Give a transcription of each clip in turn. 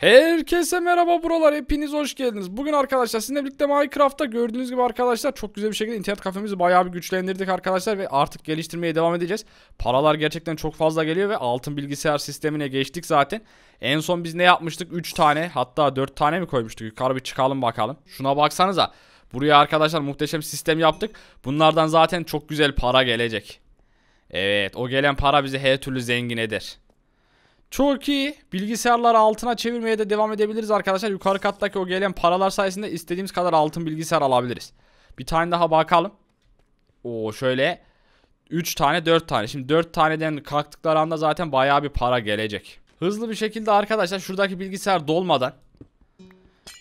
Herkese merhaba buralar hepiniz hoş geldiniz. Bugün arkadaşlar sizinle birlikte Minecraft'ta gördüğünüz gibi arkadaşlar çok güzel bir şekilde internet kafemizi bayağı bir güçlendirdik arkadaşlar ve artık geliştirmeye devam edeceğiz. Paralar gerçekten çok fazla geliyor ve altın bilgisayar sistemine geçtik zaten. En son biz ne yapmıştık? 3 tane hatta 4 tane mi koymuştuk? Yukarı bir çıkalım bakalım. Şuna baksanıza. Buraya arkadaşlar muhteşem sistem yaptık. Bunlardan zaten çok güzel para gelecek. Evet o gelen para bizi her türlü zengin eder. Çok iyi. Bilgisayarları altına çevirmeye de devam edebiliriz arkadaşlar. Yukarı kattaki o gelen paralar sayesinde istediğimiz kadar altın bilgisayar alabiliriz. Bir tane daha bakalım. Oo şöyle 3 tane 4 tane. Şimdi 4 taneden kalktıkları anda zaten baya bir para gelecek. Hızlı bir şekilde arkadaşlar şuradaki bilgisayar dolmadan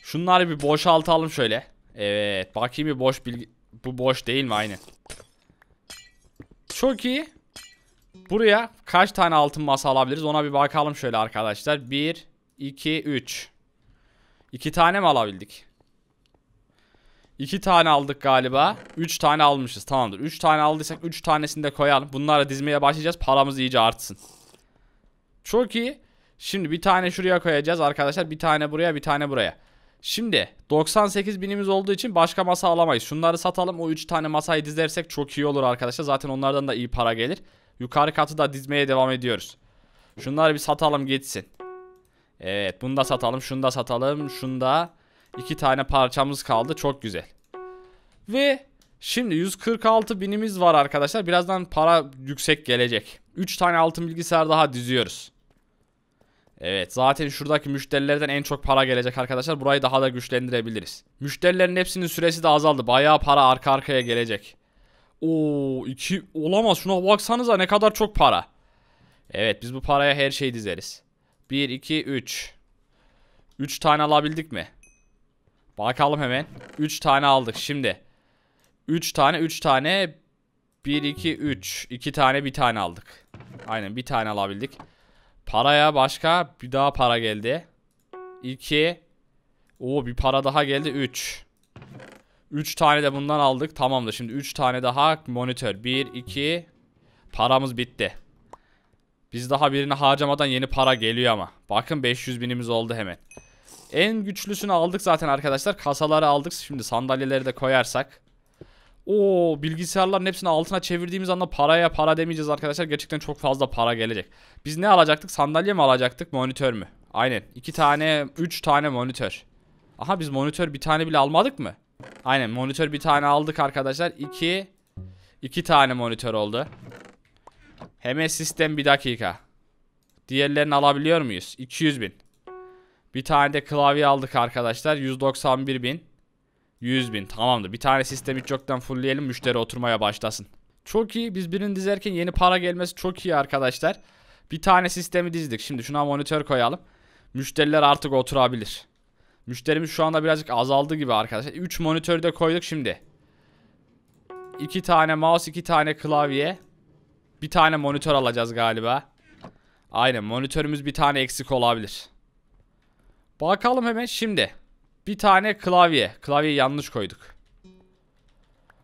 şunları bir boşaltalım şöyle. Evet bakayım bir boş bilgi... Bu boş değil mi? aynı? Çok iyi. Buraya kaç tane altın masa alabiliriz ona bir bakalım şöyle arkadaşlar. 1, 2, 3. 2 tane mi alabildik? 2 tane aldık galiba. 3 tane almışız tamamdır. 3 tane aldıysak 3 tanesini de koyalım. Bunları dizmeye başlayacağız paramız iyice artsın. Çok iyi. Şimdi bir tane şuraya koyacağız arkadaşlar. Bir tane buraya bir tane buraya. Şimdi 98 binimiz olduğu için başka masa alamayız. Şunları satalım. O 3 tane masayı dizersek çok iyi olur arkadaşlar. Zaten onlardan da iyi para gelir. Yukarı katı da dizmeye devam ediyoruz. Şunları bir satalım gitsin. Evet bunu da satalım. Şunu da satalım. Şunu da. iki tane parçamız kaldı. Çok güzel. Ve şimdi 146 binimiz var arkadaşlar. Birazdan para yüksek gelecek. 3 tane altın bilgisayar daha diziyoruz. Evet zaten şuradaki müşterilerden en çok para gelecek arkadaşlar. Burayı daha da güçlendirebiliriz. Müşterilerin hepsinin süresi de azaldı. Bayağı para arka arkaya gelecek. Oo iki olamaz şuna baksanıza ne kadar çok para. Evet biz bu paraya her şeyi dizeriz. 1 2 3. 3 tane alabildik mi? Bakalım hemen. 3 tane aldık şimdi. 3 tane 3 tane 1 2 3. 2 tane bir tane aldık. Aynen bir tane alabildik. Paraya başka bir daha para geldi. 2 Oo bir para daha geldi 3. 3 tane de bundan aldık. Tamamdır. Şimdi 3 tane daha monitör. 1, 2. Paramız bitti. Biz daha birini harcamadan yeni para geliyor ama. Bakın 500 binimiz oldu hemen. En güçlüsünü aldık zaten arkadaşlar. Kasaları aldık. Şimdi sandalyeleri de koyarsak. O bilgisayarların hepsini altına çevirdiğimiz anda paraya para demeyeceğiz arkadaşlar. Gerçekten çok fazla para gelecek. Biz ne alacaktık? Sandalye mi alacaktık? Monitör mü? Aynen. 2 tane, 3 tane monitör. Aha biz monitör bir tane bile almadık mı? Aynen monitör bir tane aldık arkadaşlar. İki, iki tane monitör oldu. Hemen sistem bir dakika. Diğerlerini alabiliyor muyuz? 200 bin. Bir tane de klavye aldık arkadaşlar. 191 bin. 100 bin tamamdır. Bir tane sistem çoktan fullleyelim. Müşteri oturmaya başlasın. Çok iyi. Biz birini dizerken yeni para gelmesi çok iyi arkadaşlar. Bir tane sistemi dizdik. Şimdi şuna monitör koyalım. Müşteriler artık oturabilir. Müşterimiz şu anda birazcık azaldı gibi arkadaşlar. 3 monitörü de koyduk şimdi. 2 tane mouse, 2 tane klavye. Bir tane monitör alacağız galiba. Aynen monitörümüz bir tane eksik olabilir. Bakalım hemen şimdi. Bir tane klavye. Klavyeyi yanlış koyduk.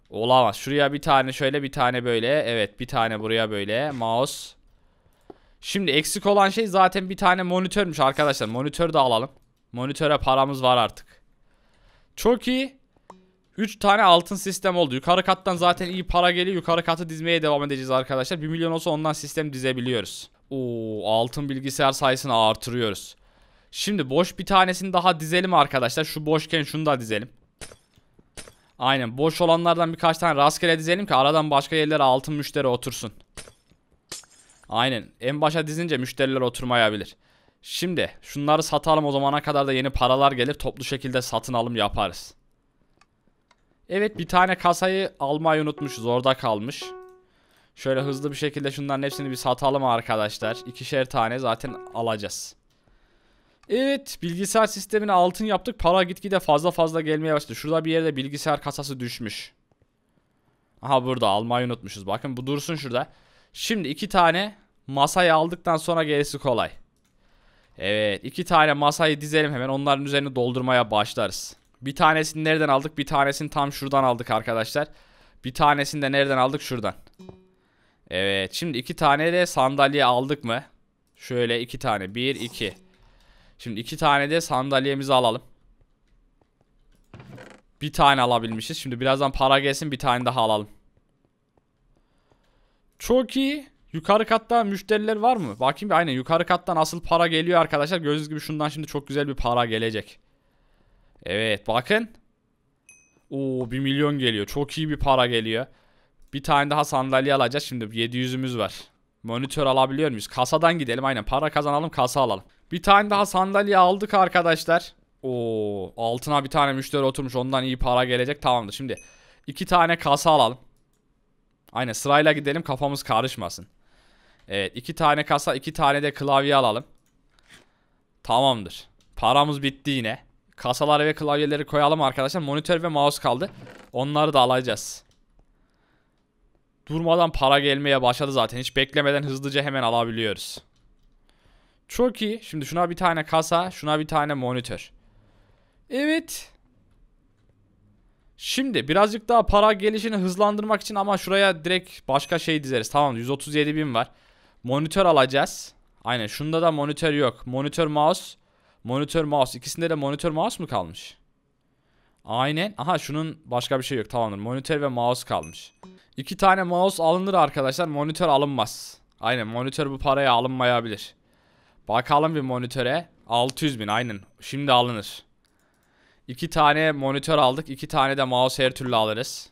Olamaz. Şuraya bir tane şöyle bir tane böyle. Evet bir tane buraya böyle. Mouse. Şimdi eksik olan şey zaten bir tane monitörmüş arkadaşlar. Monitör de alalım. Monitöre paramız var artık. Çok iyi. 3 tane altın sistem oldu. Yukarı kattan zaten iyi para geliyor. Yukarı katı dizmeye devam edeceğiz arkadaşlar. 1 milyon olsa ondan sistem dizebiliyoruz. Oo, altın bilgisayar sayısını artırıyoruz. Şimdi boş bir tanesini daha dizelim arkadaşlar. Şu boşken şunu da dizelim. Aynen boş olanlardan birkaç tane rastgele dizelim ki aradan başka yerlere altın müşteri otursun. Aynen en başa dizince müşteriler oturmayabilir. Şimdi şunları satalım o zamana kadar da yeni paralar gelir toplu şekilde satın alım yaparız. Evet bir tane kasayı almayı unutmuşuz orada kalmış. Şöyle hızlı bir şekilde şunların hepsini bir satalım arkadaşlar. İkişer tane zaten alacağız. Evet bilgisayar sistemini altın yaptık. Para gitgide fazla fazla gelmeye başladı. Şurada bir yerde bilgisayar kasası düşmüş. Aha burada almayı unutmuşuz. Bakın bu dursun şurada. Şimdi iki tane masayı aldıktan sonra gerisi kolay. Evet iki tane masayı dizelim hemen onların üzerine doldurmaya başlarız. Bir tanesini nereden aldık? Bir tanesini tam şuradan aldık arkadaşlar. Bir tanesini de nereden aldık? Şuradan. Evet şimdi iki tane de sandalye aldık mı? Şöyle iki tane. Bir iki. Şimdi iki tane de sandalyemizi alalım. Bir tane alabilmişiz. Şimdi birazdan para gelsin bir tane daha alalım. Çok iyi. Yukarı katta müşteriler var mı? Bakayım bir aynen yukarı kattan asıl para geliyor arkadaşlar. Gördüğünüz gibi şundan şimdi çok güzel bir para gelecek. Evet bakın. Oo 1 milyon geliyor. Çok iyi bir para geliyor. Bir tane daha sandalye alacağız. Şimdi 700'ümüz var. Monitör alabiliyor muyuz? Kasadan gidelim aynen. Para kazanalım kasa alalım. Bir tane daha sandalye aldık arkadaşlar. Oo altına bir tane müşteri oturmuş. Ondan iyi para gelecek. Tamamdır. Şimdi iki tane kasa alalım. Aynen sırayla gidelim kafamız karışmasın. Evet iki tane kasa iki tane de klavye alalım. Tamamdır. Paramız bitti yine. Kasaları ve klavyeleri koyalım arkadaşlar. Monitör ve mouse kaldı. Onları da alacağız. Durmadan para gelmeye başladı zaten. Hiç beklemeden hızlıca hemen alabiliyoruz. Çok iyi. Şimdi şuna bir tane kasa, şuna bir tane monitör. Evet. Şimdi birazcık daha para gelişini hızlandırmak için ama şuraya direkt başka şey dizeriz. Tamam 137 bin var. Monitör alacağız. Aynen şunda da monitör yok. Monitör mouse. Monitör mouse. İkisinde de monitör mouse mu kalmış? Aynen. Aha şunun başka bir şey yok. Tamamdır. Monitör ve mouse kalmış. İki tane mouse alınır arkadaşlar. Monitör alınmaz. Aynen monitör bu paraya alınmayabilir. Bakalım bir monitöre. 600 bin aynen. Şimdi alınır. İki tane monitör aldık. İki tane de mouse her türlü alırız.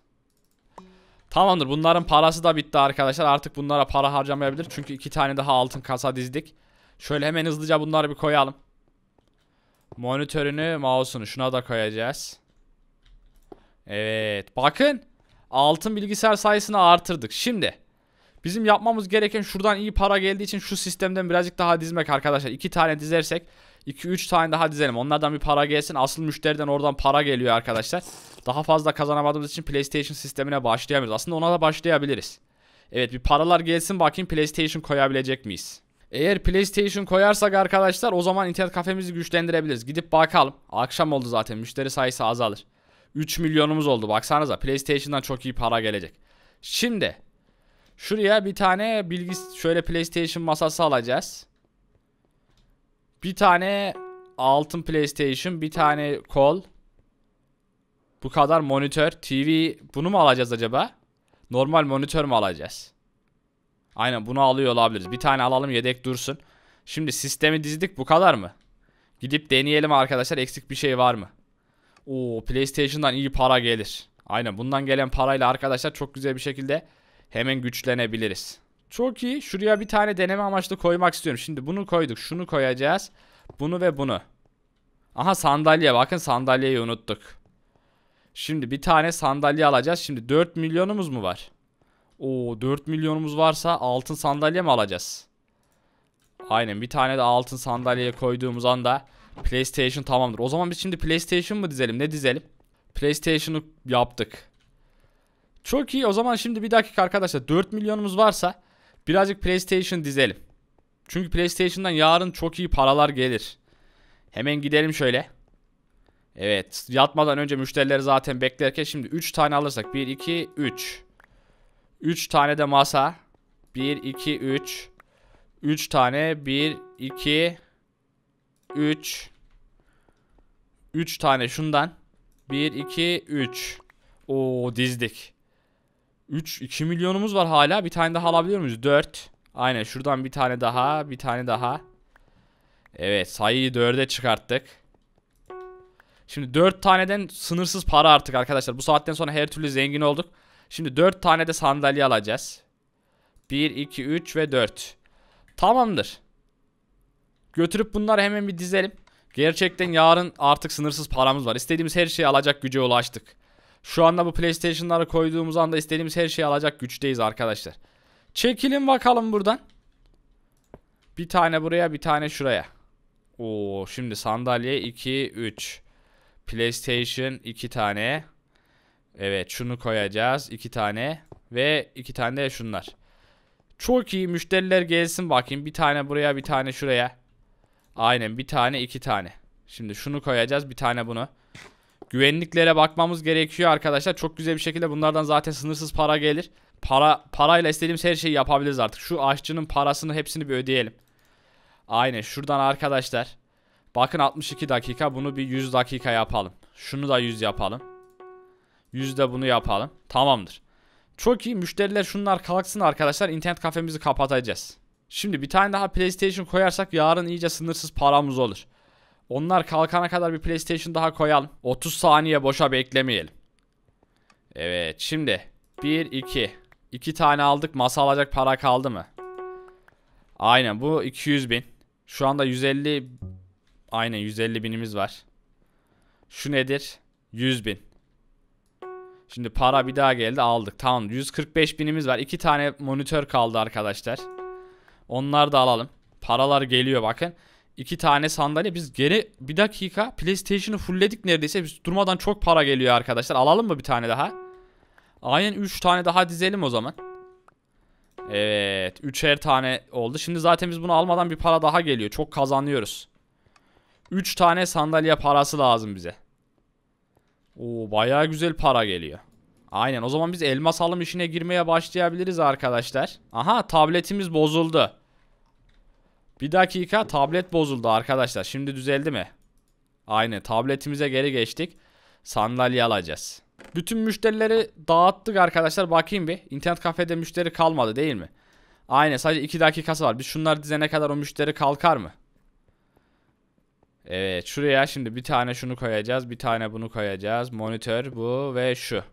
Tamamdır bunların parası da bitti arkadaşlar. Artık bunlara para harcamayabilir. Çünkü iki tane daha altın kasa dizdik. Şöyle hemen hızlıca bunları bir koyalım. Monitörünü, mouse'unu şuna da koyacağız. Evet. Bakın. Altın bilgisayar sayısını artırdık. Şimdi. Bizim yapmamız gereken şuradan iyi para geldiği için şu sistemden birazcık daha dizmek arkadaşlar. İki tane dizersek 2-3 tane daha dizelim. Onlardan bir para gelsin. Asıl müşteriden oradan para geliyor arkadaşlar. Daha fazla kazanamadığımız için PlayStation sistemine başlayamıyoruz. Aslında ona da başlayabiliriz. Evet bir paralar gelsin bakayım PlayStation koyabilecek miyiz? Eğer PlayStation koyarsak arkadaşlar o zaman internet kafemizi güçlendirebiliriz. Gidip bakalım. Akşam oldu zaten müşteri sayısı azalır. 3 milyonumuz oldu baksanıza PlayStation'dan çok iyi para gelecek. Şimdi şuraya bir tane bilgis, şöyle PlayStation masası alacağız. Bir tane altın PlayStation, bir tane kol. Bu kadar monitör, TV bunu mu alacağız acaba? Normal monitör mü alacağız? Aynen bunu alıyor olabiliriz. Bir tane alalım yedek dursun. Şimdi sistemi dizdik bu kadar mı? Gidip deneyelim arkadaşlar eksik bir şey var mı? Oo PlayStation'dan iyi para gelir. Aynen bundan gelen parayla arkadaşlar çok güzel bir şekilde hemen güçlenebiliriz. Çok iyi. Şuraya bir tane deneme amaçlı koymak istiyorum. Şimdi bunu koyduk. Şunu koyacağız. Bunu ve bunu. Aha sandalye. Bakın sandalyeyi unuttuk. Şimdi bir tane sandalye alacağız. Şimdi 4 milyonumuz mu var? Oo 4 milyonumuz varsa altın sandalye mi alacağız? Aynen bir tane de altın sandalyeye koyduğumuz anda PlayStation tamamdır. O zaman biz şimdi PlayStation mı dizelim ne dizelim? PlayStation'ı yaptık. Çok iyi o zaman şimdi bir dakika arkadaşlar 4 milyonumuz varsa Birazcık PlayStation dizelim. Çünkü PlayStation'dan yarın çok iyi paralar gelir. Hemen gidelim şöyle. Evet. Yatmadan önce müşterileri zaten beklerken şimdi 3 tane alırsak. 1, 2, 3. 3 tane de masa. 1, 2, 3. 3 tane. 1, 2, 3. 3 tane şundan. 1, 2, 3. Oo dizdik. 3, 2 milyonumuz var hala. Bir tane daha alabiliyor muyuz? 4. Aynen şuradan bir tane daha, bir tane daha. Evet sayıyı 4'e çıkarttık. Şimdi 4 taneden sınırsız para artık arkadaşlar. Bu saatten sonra her türlü zengin olduk. Şimdi 4 tane de sandalye alacağız. 1, 2, 3 ve 4. Tamamdır. Götürüp bunları hemen bir dizelim. Gerçekten yarın artık sınırsız paramız var. İstediğimiz her şeyi alacak güce ulaştık. Şu anda bu PlayStation'lara koyduğumuz anda istediğimiz her şeyi alacak güçteyiz arkadaşlar. Çekilin bakalım buradan. Bir tane buraya bir tane şuraya. Oo şimdi sandalye 2 3. PlayStation 2 tane. Evet şunu koyacağız 2 tane ve 2 tane de şunlar. Çok iyi müşteriler gelsin bakayım. Bir tane buraya bir tane şuraya. Aynen bir tane iki tane. Şimdi şunu koyacağız bir tane bunu. Güvenliklere bakmamız gerekiyor arkadaşlar. Çok güzel bir şekilde bunlardan zaten sınırsız para gelir. Para parayla istediğimiz her şeyi yapabiliriz artık. Şu aşçının parasını hepsini bir ödeyelim. Aynen şuradan arkadaşlar. Bakın 62 dakika bunu bir 100 dakika yapalım. Şunu da 100 yapalım. 100 de bunu yapalım. Tamamdır. Çok iyi müşteriler şunlar kalksın arkadaşlar. İnternet kafemizi kapatacağız. Şimdi bir tane daha PlayStation koyarsak yarın iyice sınırsız paramız olur. Onlar kalkana kadar bir PlayStation daha koyalım. 30 saniye boşa beklemeyelim. Evet şimdi 1 2 2 tane aldık masa alacak para kaldı mı? Aynen bu 200 bin. Şu anda 150 aynen 150 binimiz var. Şu nedir? 100 bin. Şimdi para bir daha geldi aldık. Tamam 145 binimiz var. 2 tane monitör kaldı arkadaşlar. Onları da alalım. Paralar geliyor bakın iki tane sandalye. Biz geri bir dakika PlayStation'ı fullledik neredeyse. Biz durmadan çok para geliyor arkadaşlar. Alalım mı bir tane daha? Aynen 3 tane daha dizelim o zaman. Evet. üçer tane oldu. Şimdi zaten biz bunu almadan bir para daha geliyor. Çok kazanıyoruz. 3 tane sandalye parası lazım bize. Oo bayağı güzel para geliyor. Aynen o zaman biz elmas alım işine girmeye başlayabiliriz arkadaşlar. Aha tabletimiz bozuldu. Bir dakika tablet bozuldu arkadaşlar. Şimdi düzeldi mi? Aynen tabletimize geri geçtik. Sandalye alacağız. Bütün müşterileri dağıttık arkadaşlar. Bakayım bir. İnternet kafede müşteri kalmadı değil mi? Aynen sadece 2 dakikası var. Biz şunları dizene kadar o müşteri kalkar mı? Evet şuraya şimdi bir tane şunu koyacağız. Bir tane bunu koyacağız. Monitör bu ve şu.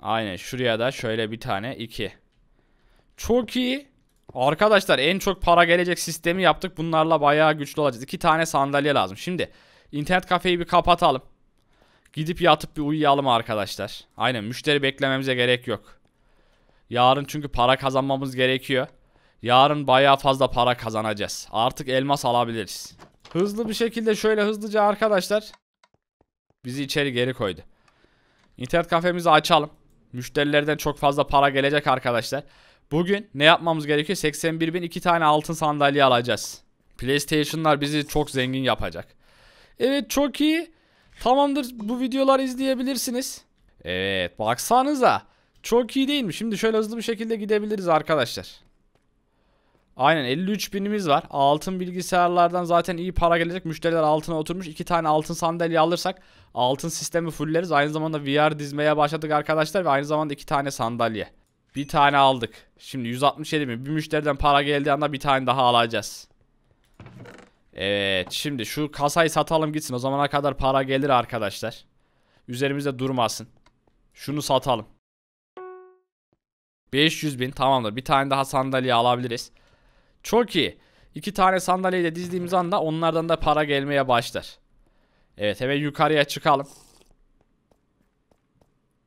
Aynen şuraya da şöyle bir tane iki. Çok iyi. Arkadaşlar en çok para gelecek sistemi yaptık. Bunlarla bayağı güçlü olacağız. İki tane sandalye lazım. Şimdi internet kafeyi bir kapatalım. Gidip yatıp bir uyuyalım arkadaşlar. Aynen müşteri beklememize gerek yok. Yarın çünkü para kazanmamız gerekiyor. Yarın bayağı fazla para kazanacağız. Artık elmas alabiliriz. Hızlı bir şekilde şöyle hızlıca arkadaşlar. Bizi içeri geri koydu. İnternet kafemizi açalım. Müşterilerden çok fazla para gelecek arkadaşlar. Bugün ne yapmamız gerekiyor? 81 bin iki tane altın sandalye alacağız. PlayStation'lar bizi çok zengin yapacak. Evet çok iyi. Tamamdır bu videolar izleyebilirsiniz. Evet baksanıza. Çok iyi değil mi? Şimdi şöyle hızlı bir şekilde gidebiliriz arkadaşlar. Aynen 53 binimiz var. Altın bilgisayarlardan zaten iyi para gelecek. Müşteriler altına oturmuş. iki tane altın sandalye alırsak altın sistemi fulleriz. Aynı zamanda VR dizmeye başladık arkadaşlar ve aynı zamanda iki tane sandalye. Bir tane aldık. Şimdi 167 bin. Bir müşteriden para geldiği anda bir tane daha alacağız. Evet şimdi şu kasayı satalım gitsin. O zamana kadar para gelir arkadaşlar. Üzerimizde durmasın. Şunu satalım. 500 bin tamamdır. Bir tane daha sandalye alabiliriz. Çok iyi. İki tane sandalyeyi de dizdiğimiz anda onlardan da para gelmeye başlar. Evet hemen yukarıya çıkalım.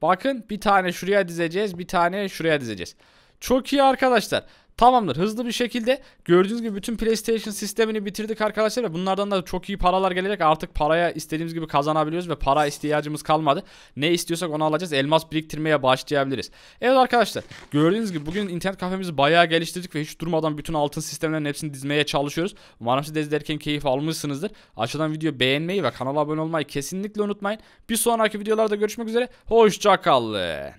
Bakın bir tane şuraya dizeceğiz bir tane şuraya dizeceğiz. Çok iyi arkadaşlar. Tamamdır. Hızlı bir şekilde gördüğünüz gibi bütün PlayStation sistemini bitirdik arkadaşlar ve bunlardan da çok iyi paralar gelecek. Artık paraya istediğimiz gibi kazanabiliyoruz ve para ihtiyacımız kalmadı. Ne istiyorsak onu alacağız. Elmas biriktirmeye başlayabiliriz. Evet arkadaşlar gördüğünüz gibi bugün internet kafemizi bayağı geliştirdik ve hiç durmadan bütün altın sistemlerin hepsini dizmeye çalışıyoruz. Umarım siz de izlerken keyif almışsınızdır. Aşağıdan video beğenmeyi ve kanala abone olmayı kesinlikle unutmayın. Bir sonraki videolarda görüşmek üzere. Hoşçakalın.